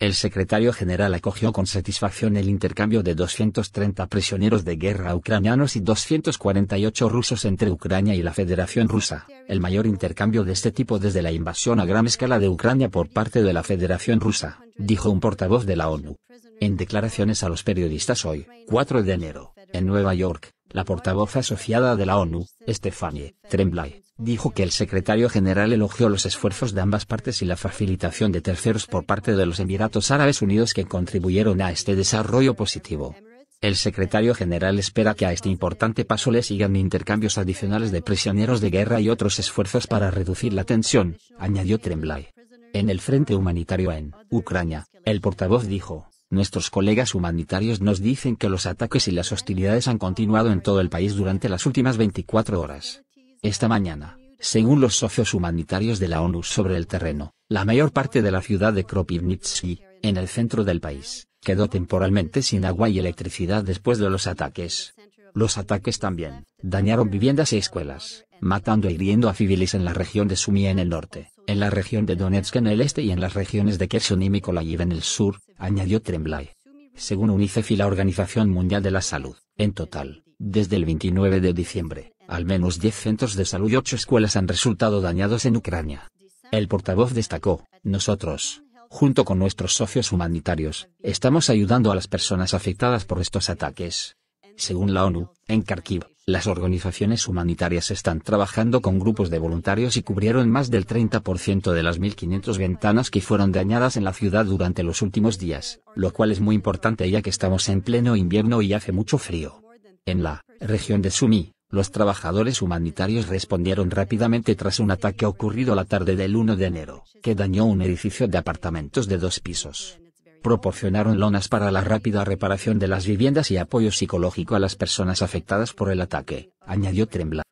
El secretario general acogió con satisfacción el intercambio de 230 prisioneros de guerra ucranianos y 248 rusos entre Ucrania y la Federación Rusa, el mayor intercambio de este tipo desde la invasión a gran escala de Ucrania por parte de la Federación Rusa, dijo un portavoz de la ONU. En declaraciones a los periodistas hoy, 4 de enero, en Nueva York, la portavoz asociada de la ONU, Stefanie Tremblay, dijo que el secretario general elogió los esfuerzos de ambas partes y la facilitación de terceros por parte de los Emiratos Árabes Unidos que contribuyeron a este desarrollo positivo. El secretario general espera que a este importante paso le sigan intercambios adicionales de prisioneros de guerra y otros esfuerzos para reducir la tensión, añadió Tremblay. En el frente humanitario en Ucrania, el portavoz dijo, nuestros colegas humanitarios nos dicen que los ataques y las hostilidades han continuado en todo el país durante las últimas 24 horas. Esta mañana, según los socios humanitarios de la ONU sobre el terreno, la mayor parte de la ciudad de Kropivnitsky, en el centro del país, quedó temporalmente sin agua y electricidad después de los ataques. Los ataques también dañaron viviendas y e escuelas, matando e hiriendo a civiles en la región de Sumy en el norte, en la región de Donetsk en el este y en las regiones de Kherson y Mykolaiv en el sur, añadió Tremblay. Según UNICEF y la Organización Mundial de la Salud, en total, desde el 29 de diciembre, al menos 10 centros de salud y 8 escuelas han resultado dañados en Ucrania. El portavoz destacó, nosotros, junto con nuestros socios humanitarios, estamos ayudando a las personas afectadas por estos ataques. Según la ONU, en Kharkiv, las organizaciones humanitarias están trabajando con grupos de voluntarios y cubrieron más del 30% de las 1.500 ventanas que fueron dañadas en la ciudad durante los últimos días, lo cual es muy importante ya que estamos en pleno invierno y hace mucho frío. En la región de Sumy, los trabajadores humanitarios respondieron rápidamente tras un ataque ocurrido la tarde del 1 de enero, que dañó un edificio de apartamentos de dos pisos. Proporcionaron lonas para la rápida reparación de las viviendas y apoyo psicológico a las personas afectadas por el ataque, añadió Trembla.